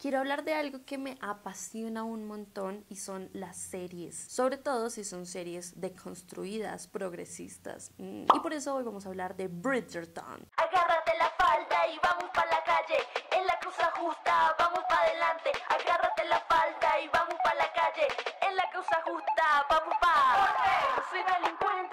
Quiero hablar de algo que me apasiona un montón y son las series, sobre todo si son series deconstruidas, progresistas. Mm, y por eso hoy vamos a hablar de Bridgerton. Agárrate la falda y vamos para la calle, en la cruz justa, vamos para adelante. Agárrate la falda y vamos para la calle, en la cruz justa, vamos para. Soy delincuente.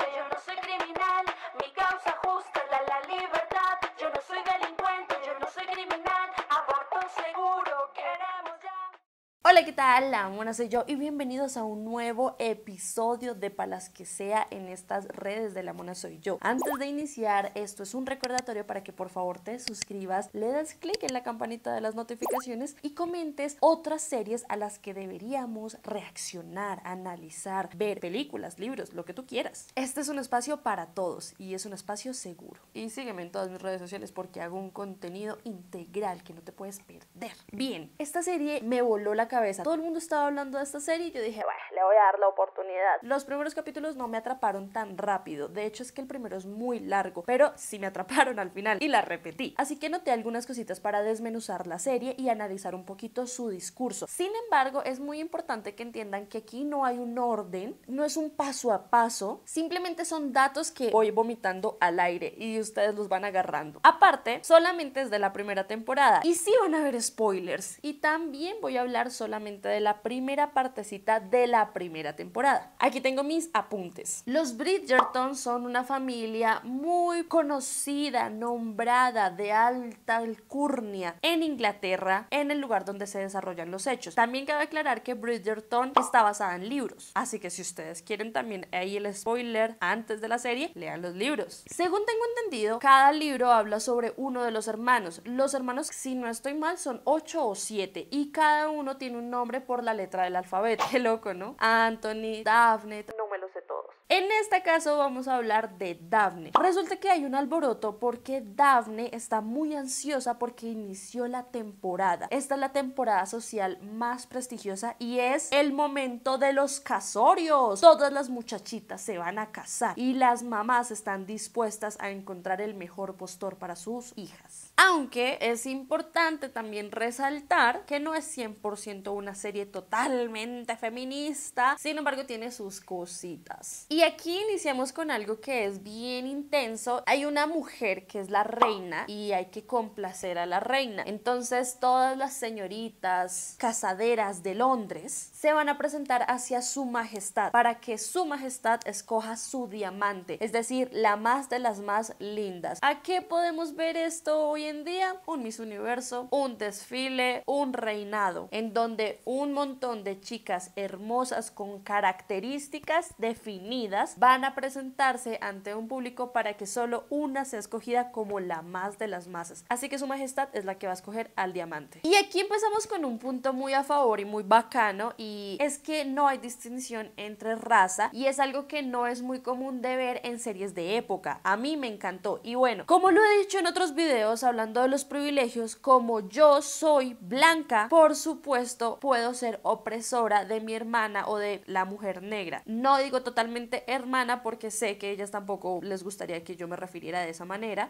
Hola, ¿qué tal? La mona soy yo y bienvenidos a un nuevo episodio de Palas que sea en estas redes de La mona soy yo. Antes de iniciar, esto es un recordatorio para que por favor te suscribas, le das clic en la campanita de las notificaciones y comentes otras series a las que deberíamos reaccionar, analizar, ver películas, libros, lo que tú quieras. Este es un espacio para todos y es un espacio seguro. Y sígueme en todas mis redes sociales porque hago un contenido integral que no te puedes perder. Bien, esta serie me voló la cabeza todo el mundo estaba hablando de esta serie y yo dije, bueno, le voy a dar la oportunidad. Los primeros capítulos no me atraparon tan rápido. De hecho, es que el primero es muy largo, pero sí me atraparon al final y la repetí. Así que noté algunas cositas para desmenuzar la serie y analizar un poquito su discurso. Sin embargo, es muy importante que entiendan que aquí no hay un orden, no es un paso a paso, simplemente son datos que voy vomitando al aire y ustedes los van agarrando. Aparte, solamente es de la primera temporada y sí van a haber spoilers y también voy a hablar sobre solamente de la primera partecita de la primera temporada. Aquí tengo mis apuntes. Los Bridgerton son una familia muy conocida, nombrada, de alta alcurnia en Inglaterra, en el lugar donde se desarrollan los hechos. También cabe aclarar que Bridgerton está basada en libros, así que si ustedes quieren también ahí el spoiler antes de la serie, lean los libros. Según tengo entendido, cada libro habla sobre uno de los hermanos. Los hermanos, si no estoy mal, son ocho o siete, y cada uno tiene un nombre por la letra del alfabeto. Qué loco, ¿no? Anthony, Daphne, no me lo sé todos. En este caso vamos a hablar de Daphne. Resulta que hay un alboroto porque Daphne está muy ansiosa porque inició la temporada. Esta es la temporada social más prestigiosa y es el momento de los casorios. Todas las muchachitas se van a casar y las mamás están dispuestas a encontrar el mejor postor para sus hijas. Aunque es importante también resaltar que no es 100% una serie totalmente feminista, sin embargo tiene sus cositas. Y aquí iniciamos con algo que es bien intenso. Hay una mujer que es la reina y hay que complacer a la reina. Entonces todas las señoritas casaderas de Londres se van a presentar hacia su majestad para que su majestad escoja su diamante, es decir, la más de las más lindas. ¿A qué podemos ver esto hoy en día un Miss Universo, un desfile, un reinado, en donde un montón de chicas hermosas con características definidas van a presentarse ante un público para que solo una sea escogida como la más de las masas. Así que su majestad es la que va a escoger al diamante. Y aquí empezamos con un punto muy a favor y muy bacano y es que no hay distinción entre raza y es algo que no es muy común de ver en series de época. A mí me encantó y bueno, como lo he dicho en otros videos, hablando de los privilegios, como yo soy blanca, por supuesto puedo ser opresora de mi hermana o de la mujer negra. No digo totalmente hermana porque sé que ellas tampoco les gustaría que yo me refiriera de esa manera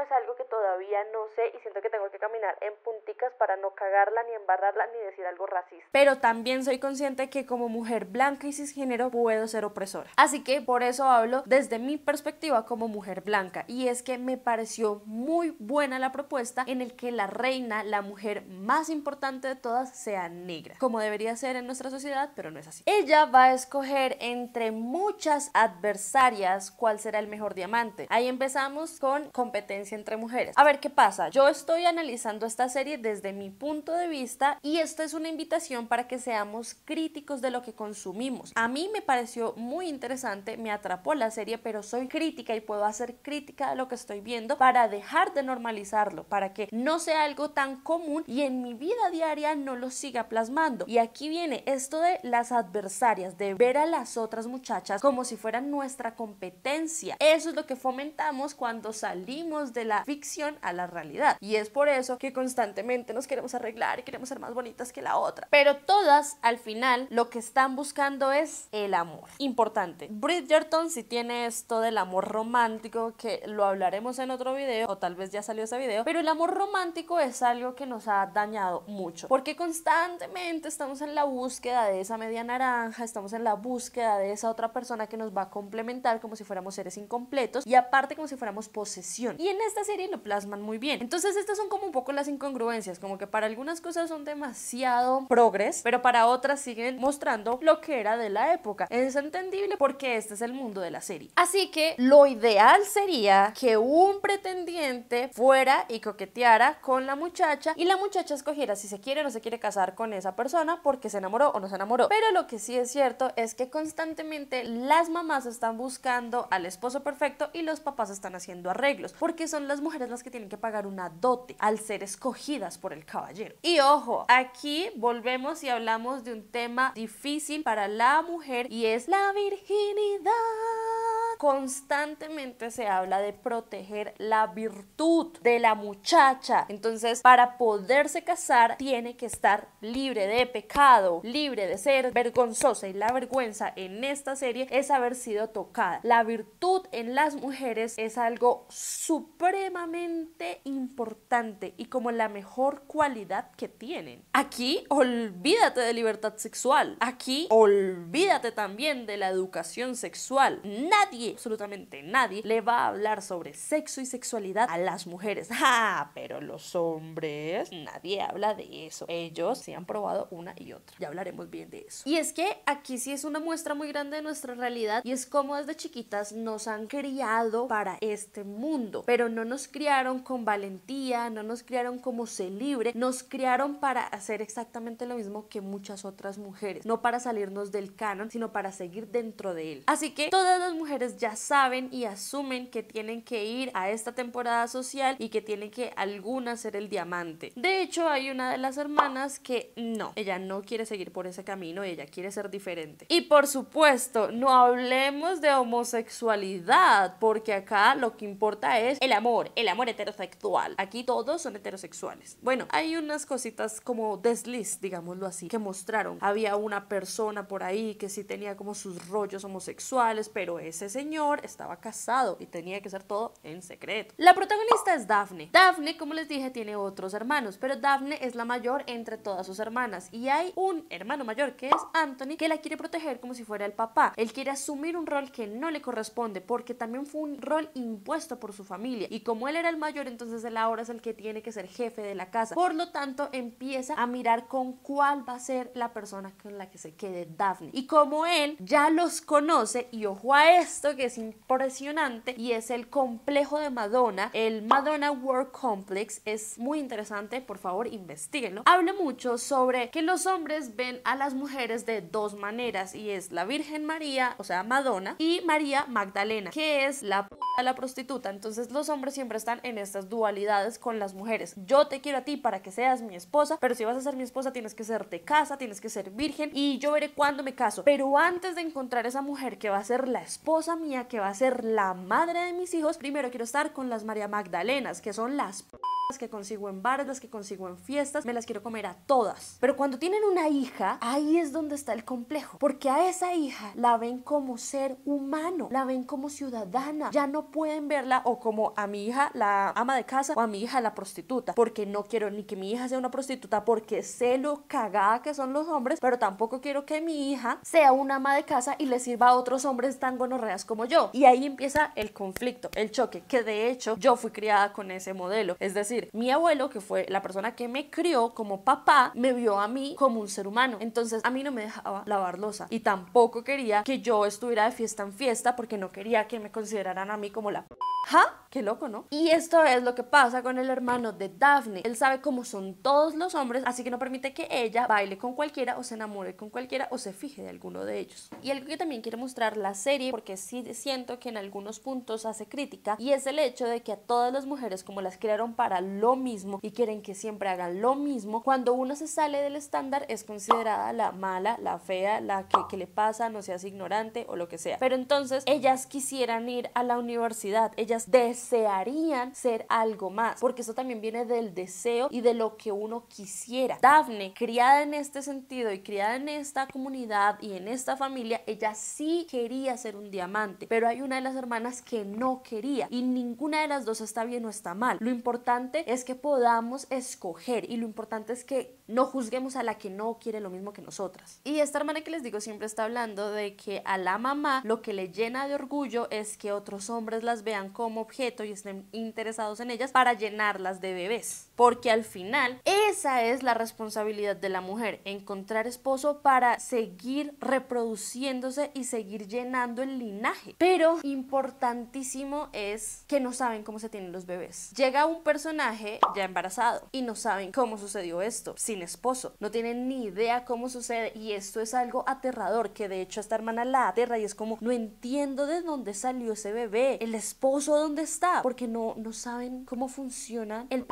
es algo que todavía no sé y siento que tengo que caminar en punticas para no cagarla, ni embarrarla, ni decir algo racista. Pero también soy consciente que como mujer blanca y cisgénero puedo ser opresora. Así que por eso hablo desde mi perspectiva como mujer blanca. Y es que me pareció muy buena la propuesta en el que la reina, la mujer más importante de todas, sea negra. Como debería ser en nuestra sociedad, pero no es así. Ella va a escoger entre muchas adversarias cuál será el mejor diamante. Ahí empezamos con competencia entre mujeres. A ver qué pasa, yo estoy analizando esta serie desde mi punto de vista y esto es una invitación para que seamos críticos de lo que consumimos. A mí me pareció muy interesante, me atrapó la serie, pero soy crítica y puedo hacer crítica de lo que estoy viendo para dejar de normalizarlo, para que no sea algo tan común y en mi vida diaria no lo siga plasmando. Y aquí viene esto de las adversarias, de ver a las otras muchachas como si fueran nuestra competencia. Eso es lo que fomentamos cuando salimos de la ficción a la realidad. Y es por eso que constantemente nos queremos arreglar y queremos ser más bonitas que la otra. Pero todas, al final, lo que están buscando es el amor. Importante. Bridgerton si tiene esto del amor romántico, que lo hablaremos en otro video, o tal vez ya salió ese video, pero el amor romántico es algo que nos ha dañado mucho, porque constantemente estamos en la búsqueda de esa media naranja, estamos en la búsqueda de esa otra persona que nos va a complementar como si fuéramos seres incompletos y aparte como si fuéramos posesión. Y en esta serie lo plasman muy bien. Entonces estas son como un poco las incongruencias, como que para algunas cosas son demasiado progres, pero para otras siguen mostrando lo que era de la época. Es entendible porque este es el mundo de la serie. Así que lo ideal sería que un pretendiente fuera y coqueteara con la muchacha y la muchacha escogiera si se quiere o no se quiere casar con esa persona porque se enamoró o no se enamoró. Pero lo que sí es cierto es que constantemente las mamás están buscando al esposo perfecto y los papás están haciendo arreglos porque son las mujeres las que tienen que pagar una dote al ser escogidas por el caballero. Y ojo, aquí volvemos y hablamos de un tema difícil para la mujer y es la virginidad. Constantemente se habla de proteger la virtud de la muchacha. Entonces, para poderse casar, tiene que estar libre de pecado, libre de ser vergonzosa. Y la vergüenza en esta serie es haber sido tocada. La virtud en las mujeres es algo supremamente importante y como la mejor cualidad que tienen. Aquí, olvídate de libertad sexual. Aquí, olvídate también de la educación sexual. Nadie absolutamente nadie le va a hablar sobre sexo y sexualidad a las mujeres. ¡Ah! Pero los hombres, nadie habla de eso. Ellos sí han probado una y otra. Ya hablaremos bien de eso. Y es que aquí sí es una muestra muy grande de nuestra realidad y es como desde chiquitas nos han criado para este mundo, pero no nos criaron con valentía, no nos criaron como se libre, nos criaron para hacer exactamente lo mismo que muchas otras mujeres, no para salirnos del canon, sino para seguir dentro de él. Así que todas las mujeres ya saben y asumen que tienen que ir a esta temporada social y que tienen que alguna ser el diamante. De hecho, hay una de las hermanas que no, ella no quiere seguir por ese camino, y ella quiere ser diferente. Y por supuesto, no hablemos de homosexualidad, porque acá lo que importa es el amor, el amor heterosexual. Aquí todos son heterosexuales. Bueno, hay unas cositas como desliz, digámoslo así, que mostraron. Había una persona por ahí que sí tenía como sus rollos homosexuales, pero ese es señor estaba casado y tenía que ser todo en secreto. La protagonista es Daphne. Daphne, como les dije, tiene otros hermanos, pero Daphne es la mayor entre todas sus hermanas y hay un hermano mayor que es Anthony que la quiere proteger como si fuera el papá. Él quiere asumir un rol que no le corresponde porque también fue un rol impuesto por su familia y como él era el mayor, entonces él ahora es el que tiene que ser jefe de la casa. Por lo tanto, empieza a mirar con cuál va a ser la persona con la que se quede Daphne. Y como él ya los conoce y ojo a esto, que es impresionante y es el complejo de Madonna, el Madonna World Complex. Es muy interesante, por favor, investiguenlo. Habla mucho sobre que los hombres ven a las mujeres de dos maneras y es la Virgen María, o sea, Madonna, y María Magdalena, que es la puta, la prostituta. Entonces los hombres siempre están en estas dualidades con las mujeres. Yo te quiero a ti para que seas mi esposa, pero si vas a ser mi esposa tienes que ser de casa, tienes que ser virgen y yo veré cuándo me caso. Pero antes de encontrar esa mujer que va a ser la esposa mía que va a ser la madre de mis hijos, primero quiero estar con las María Magdalenas, que son las las que consigo en bares, las que consigo en fiestas, me las quiero comer a todas. Pero cuando tienen una hija, ahí es donde está el complejo, porque a esa hija la ven como ser humano, la ven como ciudadana, ya no pueden verla o como a mi hija la ama de casa o a mi hija la prostituta, porque no quiero ni que mi hija sea una prostituta porque sé lo cagada que son los hombres, pero tampoco quiero que mi hija sea una ama de casa y le sirva a otros hombres tan gonorreas como yo. Y ahí empieza el conflicto, el choque, que de hecho yo fui criada con ese modelo, es decir, mi abuelo, que fue la persona que me crió como papá, me vio a mí como un ser humano. Entonces a mí no me dejaba lavar losa y tampoco quería que yo estuviera de fiesta en fiesta porque no quería que me consideraran a mí como la... P ¿Ja? Qué loco, ¿no? Y esto es lo que pasa con el hermano de Daphne. Él sabe cómo son todos los hombres, así que no permite que ella baile con cualquiera o se enamore con cualquiera o se fije de alguno de ellos. Y algo que también quiere mostrar la serie, porque sí siento que en algunos puntos hace crítica, y es el hecho de que a todas las mujeres como las crearon para lo mismo y quieren que siempre hagan lo mismo, cuando uno se sale del estándar es considerada la mala, la fea, la que, que le pasa, no seas ignorante o lo que sea. Pero entonces ellas quisieran ir a la universidad, ellas desearían ser algo más, porque eso también viene del deseo y de lo que uno quisiera. Daphne, criada en este sentido y criada en esta comunidad y en esta familia, ella sí quería ser un diamante, pero hay una de las hermanas que no quería y ninguna de las dos está bien o está mal. Lo importante es que podamos escoger y lo importante es que no juzguemos a la que no quiere lo mismo que nosotras. Y esta hermana que les digo siempre está hablando de que a la mamá lo que le llena de orgullo es que otros hombres las vean como objeto y estén interesados en ellas para llenarlas de bebés. Porque al final esa es la responsabilidad de la mujer, encontrar esposo para seguir reproduciéndose y seguir llenando el linaje. Pero importantísimo es que no saben cómo se tienen los bebés. Llega un personaje ya embarazado y no saben cómo sucedió esto esposo. No tienen ni idea cómo sucede y esto es algo aterrador que de hecho esta hermana la aterra y es como no entiendo de dónde salió ese bebé, el esposo dónde está, porque no, no saben cómo funciona el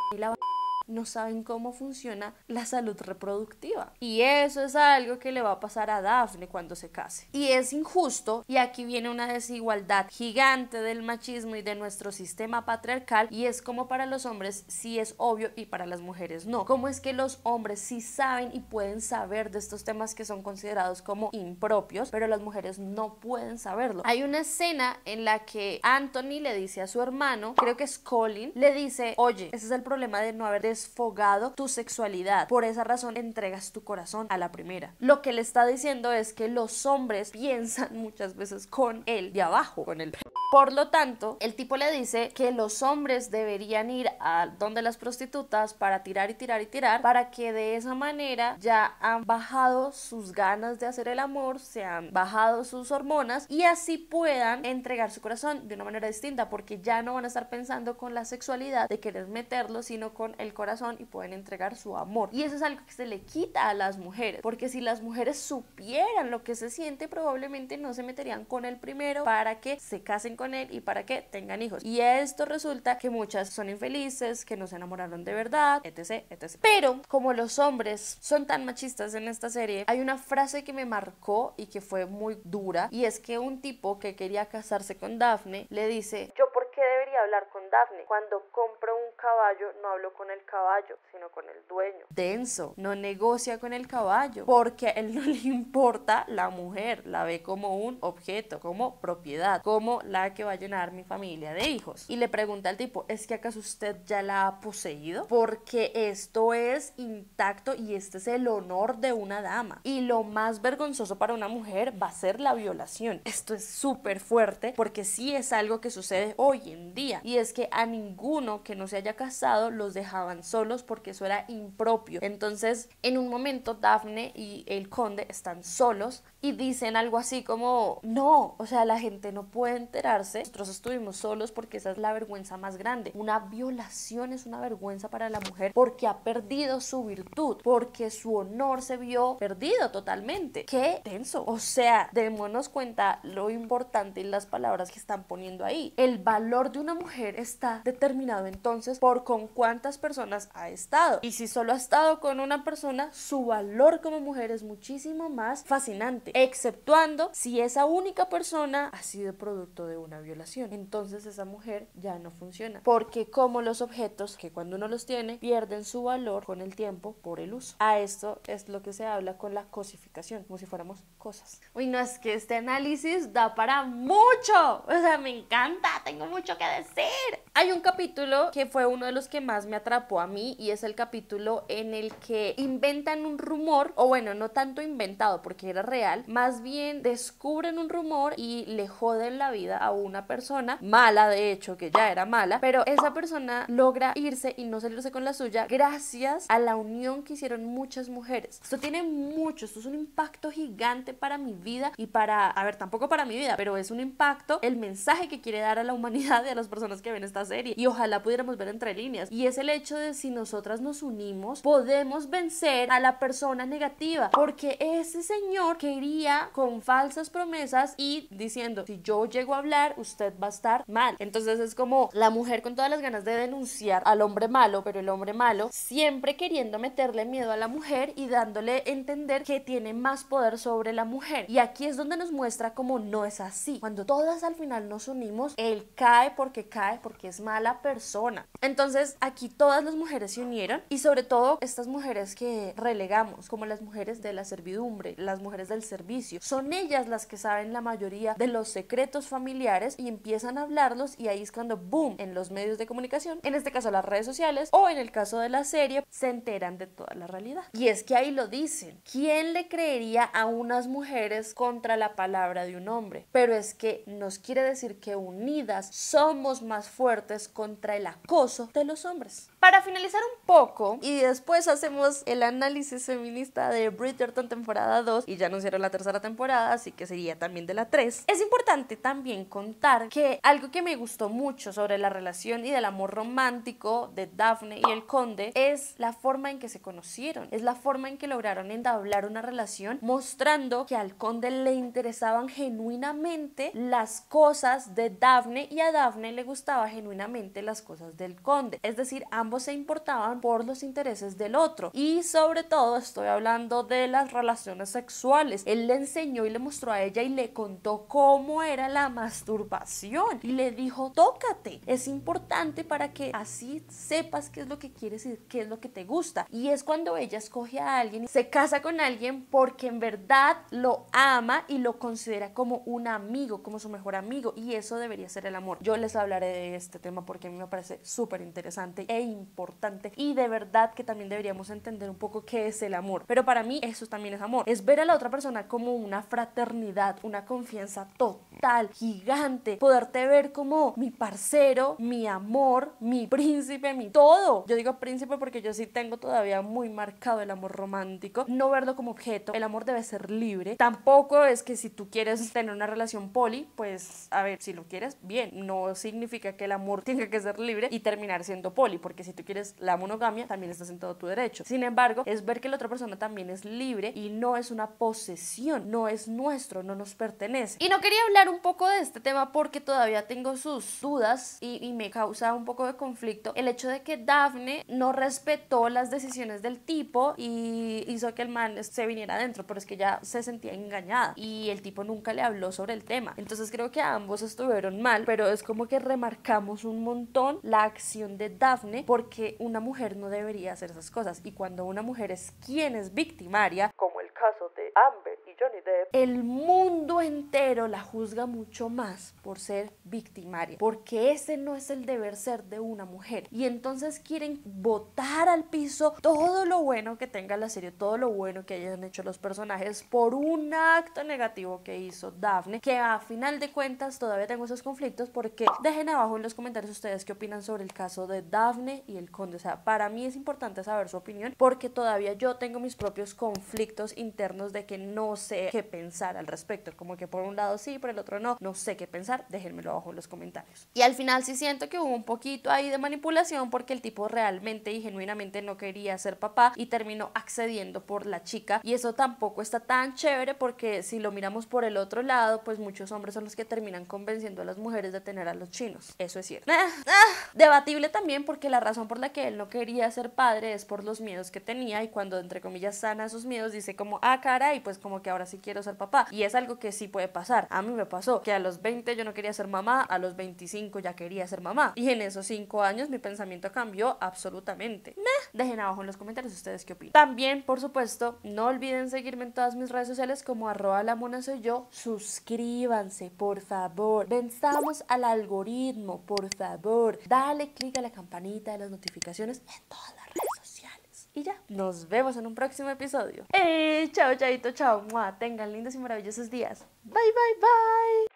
no saben cómo funciona la salud reproductiva. Y eso es algo que le va a pasar a Daphne cuando se case. Y es injusto, y aquí viene una desigualdad gigante del machismo y de nuestro sistema patriarcal, y es como para los hombres sí es obvio y para las mujeres no. ¿Cómo es que los hombres sí saben y pueden saber de estos temas que son considerados como impropios, pero las mujeres no pueden saberlo? Hay una escena en la que Anthony le dice a su hermano, creo que es Colin, le dice, oye, ese es el problema de no haber Fogado tu sexualidad. Por esa razón entregas tu corazón a la primera. Lo que le está diciendo es que los hombres piensan muchas veces con el de abajo, con el por lo tanto, el tipo le dice que los hombres deberían ir a donde las prostitutas para tirar y tirar y tirar, para que de esa manera ya han bajado sus ganas de hacer el amor, se han bajado sus hormonas y así puedan entregar su corazón de una manera distinta, porque ya no van a estar pensando con la sexualidad de querer meterlo, sino con el corazón y pueden entregar su amor. Y eso es algo que se le quita a las mujeres, porque si las mujeres supieran lo que se siente, probablemente no se meterían con el primero para que se casen con él y para que tengan hijos. Y esto resulta que muchas son infelices, que no se enamoraron de verdad, etc, etc. Pero como los hombres son tan machistas en esta serie, hay una frase que me marcó y que fue muy dura y es que un tipo que quería casarse con Daphne le dice, "Yo hablar con Daphne. Cuando compro un caballo, no hablo con el caballo, sino con el dueño. Denso, no negocia con el caballo, porque a él no le importa la mujer, la ve como un objeto, como propiedad, como la que va a llenar mi familia de hijos. Y le pregunta al tipo, ¿es que acaso usted ya la ha poseído? Porque esto es intacto y este es el honor de una dama. Y lo más vergonzoso para una mujer va a ser la violación. Esto es súper fuerte porque sí es algo que sucede hoy en día y es que a ninguno que no se haya casado los dejaban solos porque eso era impropio. Entonces, en un momento, Dafne y el conde están solos, y dicen algo así como, no, o sea, la gente no puede enterarse, nosotros estuvimos solos porque esa es la vergüenza más grande. Una violación es una vergüenza para la mujer porque ha perdido su virtud, porque su honor se vio perdido totalmente. Qué tenso. O sea, démonos cuenta lo importante y las palabras que están poniendo ahí. El valor de una mujer está determinado entonces por con cuántas personas ha estado. Y si solo ha estado con una persona, su valor como mujer es muchísimo más fascinante exceptuando si esa única persona ha sido producto de una violación. Entonces esa mujer ya no funciona, porque como los objetos que cuando uno los tiene pierden su valor con el tiempo por el uso. A esto es lo que se habla con la cosificación, como si fuéramos cosas. Uy, no es que este análisis da para mucho, o sea, me encanta, tengo mucho que decir. Hay un capítulo que fue uno de los que más me atrapó a mí y es el capítulo en el que inventan un rumor, o bueno, no tanto inventado porque era real, más bien descubren un rumor y le joden la vida a una persona mala, de hecho, que ya era mala, pero esa persona logra irse y no salirse con la suya gracias a la unión que hicieron muchas mujeres. Esto tiene mucho, esto es un impacto gigante para mi vida y para, a ver, tampoco para mi vida, pero es un impacto el mensaje que quiere dar a la humanidad y a las personas que ven esta serie. Y ojalá pudiéramos ver entre líneas. Y es el hecho de si nosotras nos unimos, podemos vencer a la persona negativa, porque ese señor que con falsas promesas y diciendo, si yo llego a hablar, usted va a estar mal. Entonces es como la mujer con todas las ganas de denunciar al hombre malo, pero el hombre malo siempre queriendo meterle miedo a la mujer y dándole entender que tiene más poder sobre la mujer. Y aquí es donde nos muestra cómo no es así. Cuando todas al final nos unimos, él cae porque cae porque es mala persona. Entonces aquí todas las mujeres se unieron y sobre todo estas mujeres que relegamos, como las mujeres de la servidumbre, las mujeres del ser son ellas las que saben la mayoría de los secretos familiares y empiezan a hablarlos y ahí es cuando boom en los medios de comunicación, en este caso las redes sociales o en el caso de la serie, se enteran de toda la realidad. Y es que ahí lo dicen. ¿Quién le creería a unas mujeres contra la palabra de un hombre? Pero es que nos quiere decir que unidas somos más fuertes contra el acoso de los hombres. Para finalizar un poco, y después hacemos el análisis feminista de Bridgerton temporada 2, y ya anunciaron la tercera temporada, así que sería también de la 3. Es importante también contar que algo que me gustó mucho sobre la relación y del amor romántico de Daphne y el conde es la forma en que se conocieron, es la forma en que lograron entablar una relación mostrando que al conde le interesaban genuinamente las cosas de Daphne y a Daphne le gustaba genuinamente las cosas del conde. Es decir, ambos se importaban por los intereses del otro. Y sobre todo estoy hablando de las relaciones sexuales. Él le enseñó y le mostró a ella y le contó cómo era la masturbación. Y le dijo, tócate. Es importante para que así sepas qué es lo que quieres y qué es lo que te gusta. Y es cuando ella escoge a alguien y se casa con alguien porque en verdad lo ama y lo considera como un amigo, como su mejor amigo. Y eso debería ser el amor. Yo les hablaré de este tema porque a mí me parece súper interesante e importante y de verdad que también deberíamos entender un poco qué es el amor. Pero para mí eso también es amor. Es ver a la otra persona como una fraternidad, una confianza total Tal, gigante, poderte ver como mi parcero, mi amor, mi príncipe, mi todo. Yo digo príncipe porque yo sí tengo todavía muy marcado el amor romántico, no verlo como objeto, el amor debe ser libre. Tampoco es que si tú quieres tener una relación poli, pues a ver, si lo quieres, bien, no significa que el amor tenga que ser libre y terminar siendo poli, porque si tú quieres la monogamia, también estás en todo tu derecho. Sin embargo, es ver que la otra persona también es libre y no es una posesión, no es nuestro, no nos pertenece. Y no quería hablar un poco de este tema porque todavía tengo sus dudas y, me causa un poco de conflicto el hecho de que Daphne no respetó las decisiones del tipo y hizo que el man se viniera adentro, pero es que ya se sentía engañada y el tipo nunca le habló sobre el tema. Entonces creo que ambos estuvieron mal, pero es como que remarcamos un montón la acción de Daphne porque una mujer no debería hacer esas cosas y cuando una mujer es quien es victimaria, como Amber y Johnny Depp, el mundo entero la juzga mucho más por ser victimaria, porque ese no es el deber ser de una mujer. Y entonces quieren botar al piso todo lo bueno que tenga la serie, todo lo bueno que hayan hecho los personajes por un acto negativo que hizo Daphne, que a final de cuentas todavía tengo esos conflictos porque dejen abajo en los comentarios ustedes qué opinan sobre el caso de Daphne y el conde. O sea, para mí es importante saber su opinión porque todavía yo tengo mis propios conflictos internos de que no sé qué pensar al respecto, como que por un lado sí, por el otro no, no sé qué pensar, déjenmelo abajo en los comentarios. Y al final sí siento que hubo un poquito ahí de manipulación porque el tipo realmente y genuinamente no quería ser papá y terminó accediendo por la chica y eso tampoco está tan chévere porque si lo miramos por el otro lado, pues muchos hombres son los que terminan convenciendo a las mujeres de tener a los chinos, eso es cierto. Ah, ah. Debatible también porque la razón por la que él no quería ser padre es por los miedos que tenía y cuando entre comillas sana sus miedos dice como, ah, cara, y pues como que ahora sí quiero ser papá. Y es algo que sí puede pasar. A mí me pasó que a los 20 yo no quería ser mamá, a los 25 ya quería ser mamá. Y en esos 5 años mi pensamiento cambió absolutamente. Dejen abajo en los comentarios ustedes qué opinan. También, por supuesto, no olviden seguirme en todas mis redes sociales como arroba la mona soy yo. Suscríbanse, por favor. Venzamos al algoritmo, por favor. Dale click a la campanita de las notificaciones en todas las redes. Y ya, nos vemos en un próximo episodio. ¡Hey! Eh, chao, chaito, chao. Mua. Tengan lindos y maravillosos días. Bye, bye, bye.